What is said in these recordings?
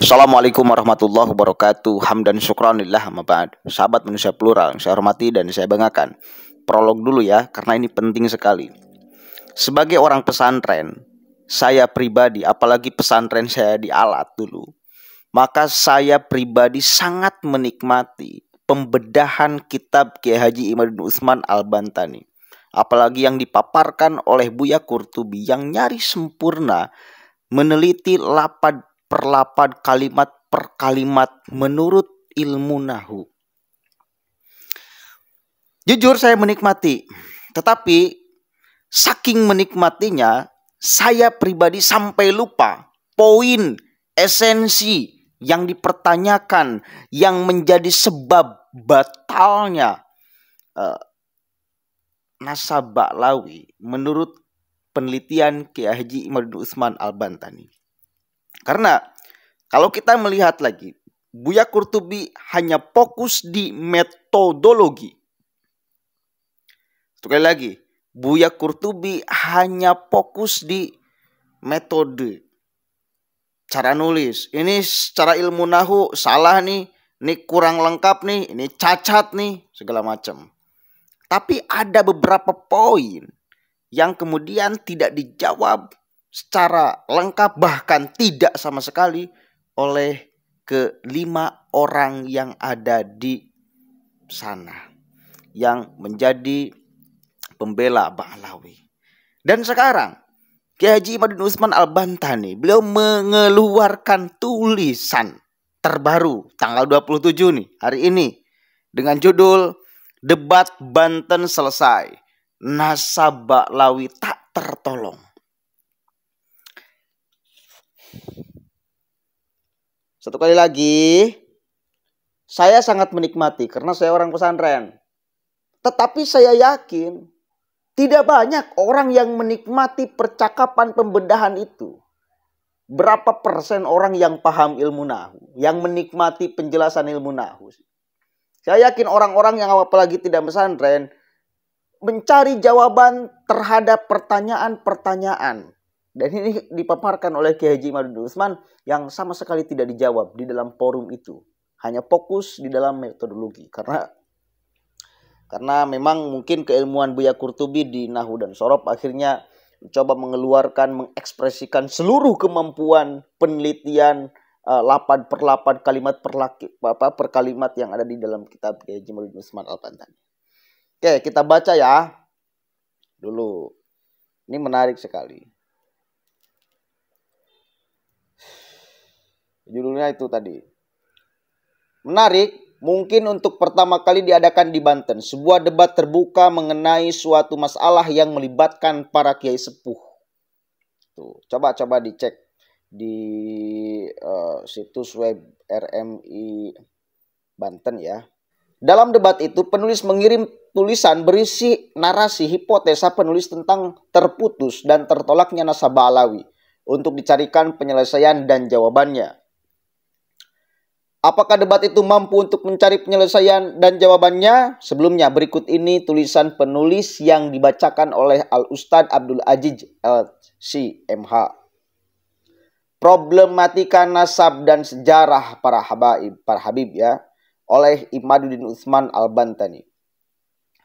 Assalamualaikum warahmatullahi wabarakatuh Hamdan syukranillah mabad Sahabat manusia plural yang saya hormati dan saya banggakan Prolog dulu ya karena ini penting sekali Sebagai orang pesantren Saya pribadi apalagi pesantren saya di alat dulu Maka saya pribadi sangat menikmati Pembedahan kitab Kiai Haji Imadun Utsman Al-Bantani Apalagi yang dipaparkan oleh Buya Kurtubi yang nyaris sempurna meneliti lapad perlapan kalimat per kalimat menurut ilmu nahu. Jujur saya menikmati, tetapi saking menikmatinya saya pribadi sampai lupa poin esensi yang dipertanyakan yang menjadi sebab batalnya uh, nasabah Lawi menurut penelitian Kiai Haji Imaduddin Utsman Al-Bantani. Karena kalau kita melihat lagi, Buya Kurtubi hanya fokus di metodologi. Sekali lagi, Buya Kurtubi hanya fokus di metode. Cara nulis. Ini secara ilmu nahu salah nih. Ini kurang lengkap nih. Ini cacat nih. Segala macam. Tapi ada beberapa poin yang kemudian tidak dijawab secara lengkap bahkan tidak sama sekali oleh kelima orang yang ada di sana yang menjadi pembela Ba'lawi. Dan sekarang Kiai Haji Usman Al-Bantani beliau mengeluarkan tulisan terbaru tanggal 27 nih hari ini dengan judul Debat Banten Selesai. Nasab Lawi tak tertolong. Satu kali lagi, saya sangat menikmati karena saya orang pesantren. Tetapi saya yakin tidak banyak orang yang menikmati percakapan pembedahan itu. Berapa persen orang yang paham ilmu nahu, yang menikmati penjelasan ilmu nahu? Saya yakin orang-orang yang apalagi tidak pesantren mencari jawaban terhadap pertanyaan-pertanyaan dan ini dipaparkan oleh Kiai Haji Madun Usman yang sama sekali tidak dijawab di dalam forum itu. Hanya fokus di dalam metodologi. Karena karena memang mungkin keilmuan Buya Kurtubi di Nahu dan Sorop akhirnya mencoba mengeluarkan, mengekspresikan seluruh kemampuan penelitian uh, eh, lapan per lapan kalimat per, laki, apa, per kalimat yang ada di dalam kitab Kiai Haji Jamaluddin Usman Al-Pantani. Oke, kita baca ya dulu. Ini menarik sekali. Judulnya itu tadi. Menarik, mungkin untuk pertama kali diadakan di Banten, sebuah debat terbuka mengenai suatu masalah yang melibatkan para kiai sepuh. Tuh, coba-coba dicek di uh, situs web RMI Banten ya. Dalam debat itu penulis mengirim tulisan berisi narasi hipotesa penulis tentang terputus dan tertolaknya nasabah Alawi untuk dicarikan penyelesaian dan jawabannya. Apakah debat itu mampu untuk mencari penyelesaian dan jawabannya? Sebelumnya berikut ini tulisan penulis yang dibacakan oleh Al Ustad Abdul Aziz LCMH. Problematika nasab dan sejarah para habaib, para habib ya, oleh Imaduddin Utsman Al-Bantani.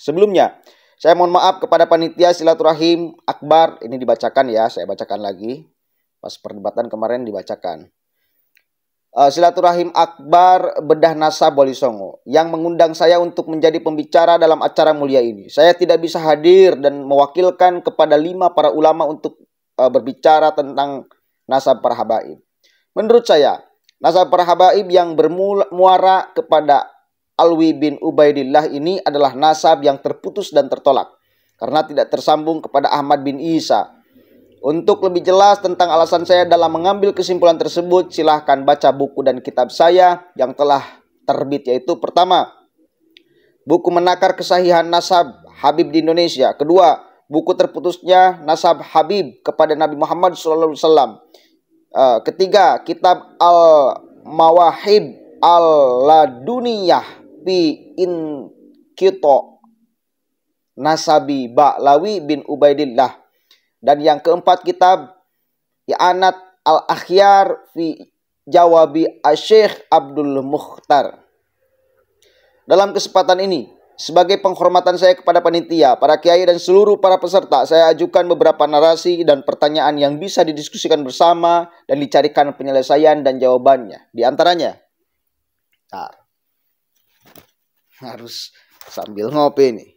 Sebelumnya, saya mohon maaf kepada panitia silaturahim Akbar, ini dibacakan ya, saya bacakan lagi. Pas perdebatan kemarin dibacakan. Eh, silaturahim akbar bedah nasab Wali Songo yang mengundang saya untuk menjadi pembicara dalam acara mulia ini. Saya tidak bisa hadir dan mewakilkan kepada lima para ulama untuk uh, berbicara tentang nasab para habaib. Menurut saya, nasab para habaib yang bermuara kepada Alwi bin Ubaidillah ini adalah nasab yang terputus dan tertolak karena tidak tersambung kepada Ahmad bin Isa untuk lebih jelas tentang alasan saya dalam mengambil kesimpulan tersebut, silahkan baca buku dan kitab saya yang telah terbit yaitu pertama, buku menakar kesahihan nasab Habib di Indonesia. Kedua, buku terputusnya nasab Habib kepada Nabi Muhammad SAW. Eh, ketiga, kitab Al-Mawahib Al-Laduniyah Bi Inkito Nasabi Ba'lawi bin Ubaidillah dan yang keempat kitab Ya'anat Al-Akhyar fi Jawabi Asyikh Abdul Mukhtar. Dalam kesempatan ini, sebagai penghormatan saya kepada panitia, para kiai dan seluruh para peserta, saya ajukan beberapa narasi dan pertanyaan yang bisa didiskusikan bersama dan dicarikan penyelesaian dan jawabannya. Di antaranya, harus sambil ngopi nih.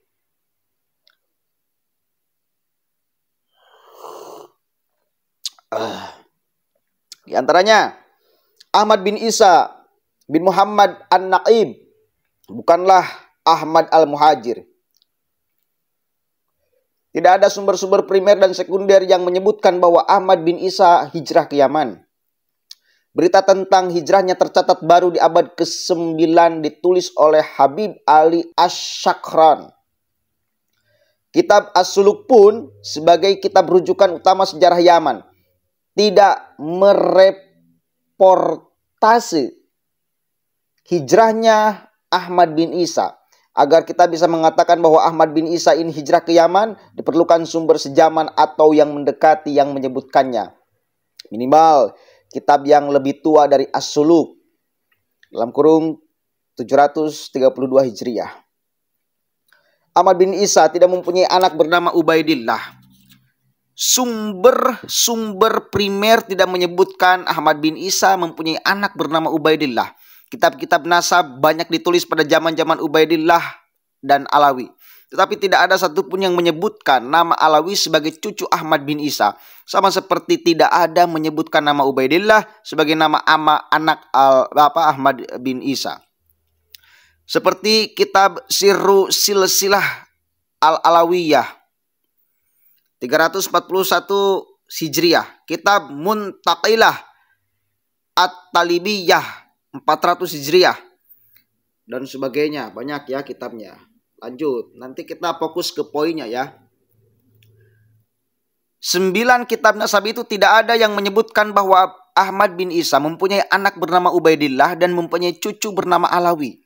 di antaranya Ahmad bin Isa bin Muhammad An-Naqib bukanlah Ahmad Al-Muhajir. Tidak ada sumber-sumber primer dan sekunder yang menyebutkan bahwa Ahmad bin Isa hijrah ke Yaman. Berita tentang hijrahnya tercatat baru di abad ke-9 ditulis oleh Habib Ali Ash-Shakran. Kitab As-Suluk pun sebagai kitab rujukan utama sejarah Yaman tidak mereportasi hijrahnya Ahmad bin Isa. Agar kita bisa mengatakan bahwa Ahmad bin Isa ini hijrah ke Yaman, diperlukan sumber sejaman atau yang mendekati yang menyebutkannya. Minimal kitab yang lebih tua dari As-Suluk dalam kurung 732 Hijriah. Ahmad bin Isa tidak mempunyai anak bernama Ubaidillah sumber-sumber primer tidak menyebutkan Ahmad bin Isa mempunyai anak bernama Ubaidillah. Kitab-kitab nasab banyak ditulis pada zaman-zaman Ubaidillah dan Alawi. Tetapi tidak ada satupun yang menyebutkan nama Alawi sebagai cucu Ahmad bin Isa. Sama seperti tidak ada menyebutkan nama Ubaidillah sebagai nama ama anak Al, apa, Ahmad bin Isa. Seperti kitab Sirru Silsilah Al-Alawiyah 341 Hijriah, kitab muntaqilah At-Talibiyah 400 Hijriah dan sebagainya. Banyak ya kitabnya. Lanjut, nanti kita fokus ke poinnya ya. Sembilan kitab nasab itu tidak ada yang menyebutkan bahwa Ahmad bin Isa mempunyai anak bernama Ubaidillah dan mempunyai cucu bernama Alawi.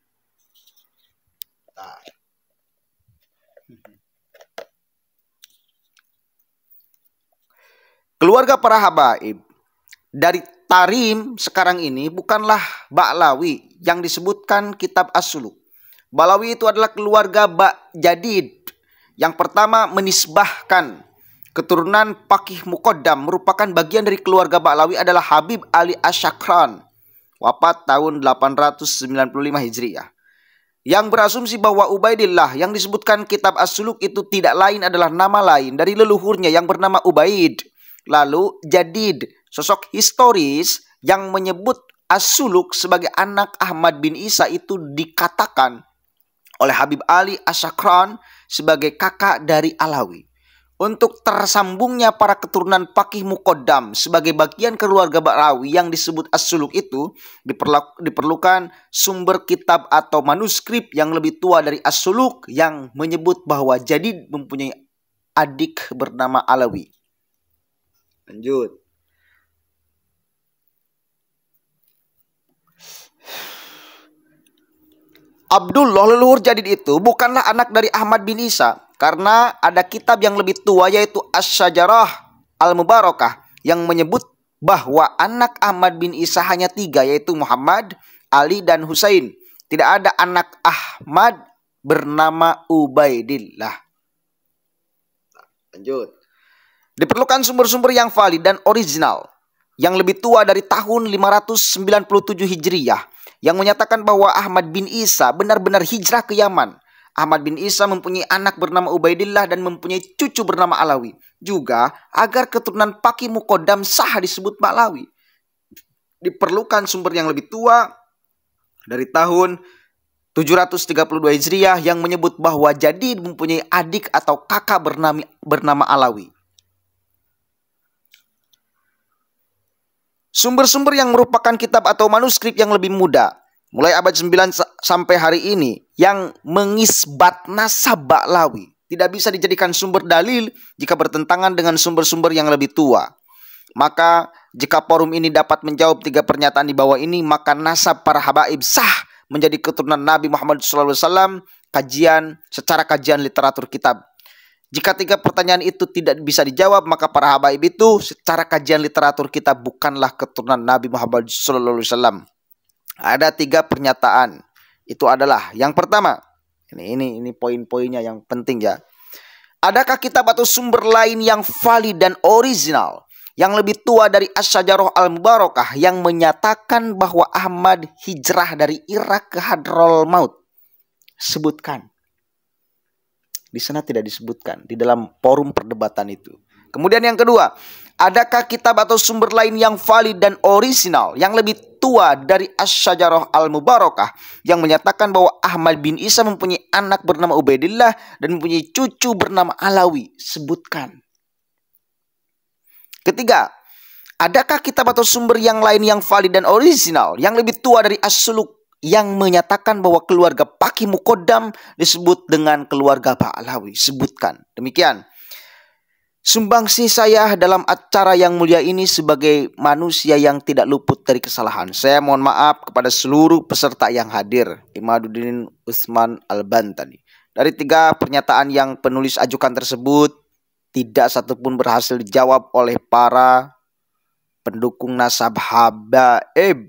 Keluarga para habaib dari Tarim sekarang ini bukanlah Ba'lawi yang disebutkan kitab as Balawi itu adalah keluarga Bak Jadid. Yang pertama menisbahkan keturunan Pakih Mukodam merupakan bagian dari keluarga Ba'lawi adalah Habib Ali Ashakran Wafat tahun 895 Hijriah. Yang berasumsi bahwa Ubaidillah yang disebutkan kitab as itu tidak lain adalah nama lain dari leluhurnya yang bernama Ubaid Lalu Jadid, sosok historis yang menyebut As-Suluk sebagai anak Ahmad bin Isa itu dikatakan oleh Habib Ali Asyakran sebagai kakak dari Alawi. Untuk tersambungnya para keturunan Pakih Mukodam sebagai bagian keluarga Barawi yang disebut As-Suluk itu diperlukan sumber kitab atau manuskrip yang lebih tua dari As-Suluk yang menyebut bahwa Jadid mempunyai adik bernama Alawi. Lanjut. Abdullah leluhur Jadid itu bukanlah anak dari Ahmad bin Isa karena ada kitab yang lebih tua yaitu as sajarah Al-Mubarakah yang menyebut bahwa anak Ahmad bin Isa hanya tiga yaitu Muhammad, Ali dan Husain. Tidak ada anak Ahmad bernama Ubaidillah. Lanjut. Diperlukan sumber-sumber yang valid dan original yang lebih tua dari tahun 597 Hijriyah yang menyatakan bahwa Ahmad bin Isa benar-benar hijrah ke Yaman. Ahmad bin Isa mempunyai anak bernama Ubaidillah dan mempunyai cucu bernama Alawi. Juga agar keturunan Paki Mukodam sah disebut Malawi. Diperlukan sumber yang lebih tua dari tahun 732 Hijriah yang menyebut bahwa Jadi mempunyai adik atau kakak bernama, bernama Alawi. Sumber-sumber yang merupakan kitab atau manuskrip yang lebih muda, mulai abad 9 sampai hari ini, yang mengisbat nasab Baklawi, tidak bisa dijadikan sumber dalil jika bertentangan dengan sumber-sumber yang lebih tua. Maka jika forum ini dapat menjawab tiga pernyataan di bawah ini, maka nasab para habaib sah menjadi keturunan Nabi Muhammad SAW kajian secara kajian literatur kitab jika tiga pertanyaan itu tidak bisa dijawab, maka para habaib itu secara kajian literatur kita bukanlah keturunan Nabi Muhammad SAW. Ada tiga pernyataan. Itu adalah yang pertama. Ini ini ini poin-poinnya yang penting ya. Adakah kitab atau sumber lain yang valid dan original yang lebih tua dari Asy-Syajarah Al-Mubarakah yang menyatakan bahwa Ahmad hijrah dari Irak ke Hadrol Maut? Sebutkan. Di sana tidak disebutkan di dalam forum perdebatan itu. Kemudian yang kedua, adakah kitab atau sumber lain yang valid dan orisinal yang lebih tua dari As-Sajarah Al-Mubarakah yang menyatakan bahwa Ahmad bin Isa mempunyai anak bernama Ubaidillah dan mempunyai cucu bernama Alawi? Sebutkan. Ketiga, adakah kitab atau sumber yang lain yang valid dan orisinal yang lebih tua dari As-Suluk yang menyatakan bahwa keluarga Paki Mukodam disebut dengan keluarga Pak Alawi Sebutkan. Demikian. Sumbangsi saya dalam acara yang mulia ini sebagai manusia yang tidak luput dari kesalahan. Saya mohon maaf kepada seluruh peserta yang hadir. Imaduddin Usman Alban tadi. Dari tiga pernyataan yang penulis ajukan tersebut, tidak satupun berhasil dijawab oleh para pendukung nasab habaib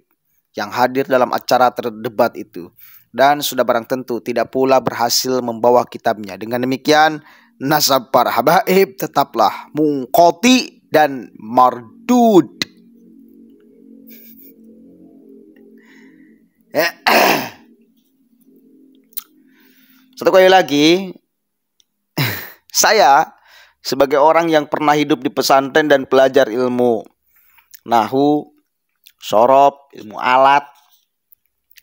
yang hadir dalam acara terdebat itu dan sudah barang tentu tidak pula berhasil membawa kitabnya. Dengan demikian, nasab para habaib tetaplah mungkoti dan mardud. Satu kali lagi, saya sebagai orang yang pernah hidup di pesantren dan pelajar ilmu nahu, sorop, ilmu alat.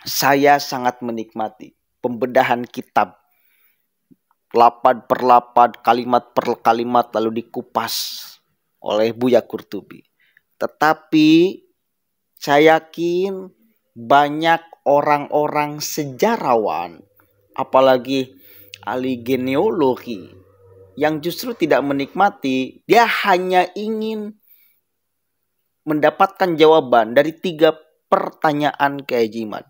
Saya sangat menikmati pembedahan kitab. Lapan per lapan, kalimat per kalimat lalu dikupas oleh Buya Kurtubi. Tetapi saya yakin banyak orang-orang sejarawan, apalagi ahli geneologi, yang justru tidak menikmati, dia hanya ingin mendapatkan jawaban dari tiga pertanyaan Jimat.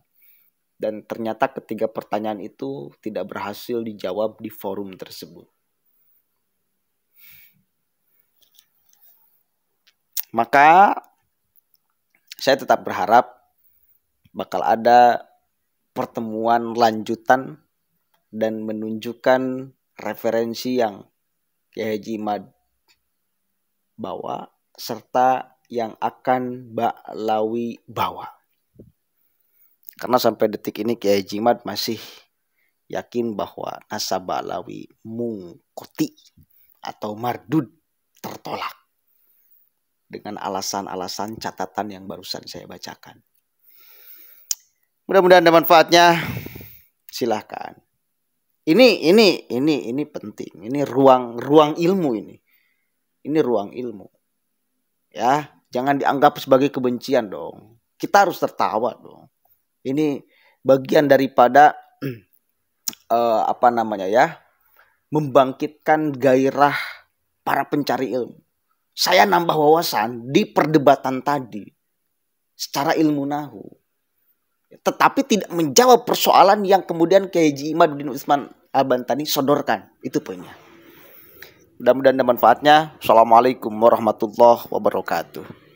Dan ternyata ketiga pertanyaan itu tidak berhasil dijawab di forum tersebut. Maka saya tetap berharap bakal ada pertemuan lanjutan dan menunjukkan referensi yang Kiai Haji bawa serta yang akan Mbak Lawi bawa. Karena sampai detik ini Kiai Jimat masih yakin bahwa nasabah Lawi mungkuti atau mardud tertolak dengan alasan-alasan catatan yang barusan saya bacakan. Mudah-mudahan ada manfaatnya. Silahkan. Ini ini ini ini penting. Ini ruang ruang ilmu ini. Ini ruang ilmu. Ya. Jangan dianggap sebagai kebencian dong. Kita harus tertawa dong. Ini bagian daripada uh, apa namanya ya? membangkitkan gairah para pencari ilmu. Saya nambah wawasan di perdebatan tadi secara ilmu nahu. Tetapi tidak menjawab persoalan yang kemudian Kiai Haji Imaduddin Usman al sodorkan. Itu poinnya. Mudah-mudahan ada manfaatnya. Assalamualaikum warahmatullahi wabarakatuh.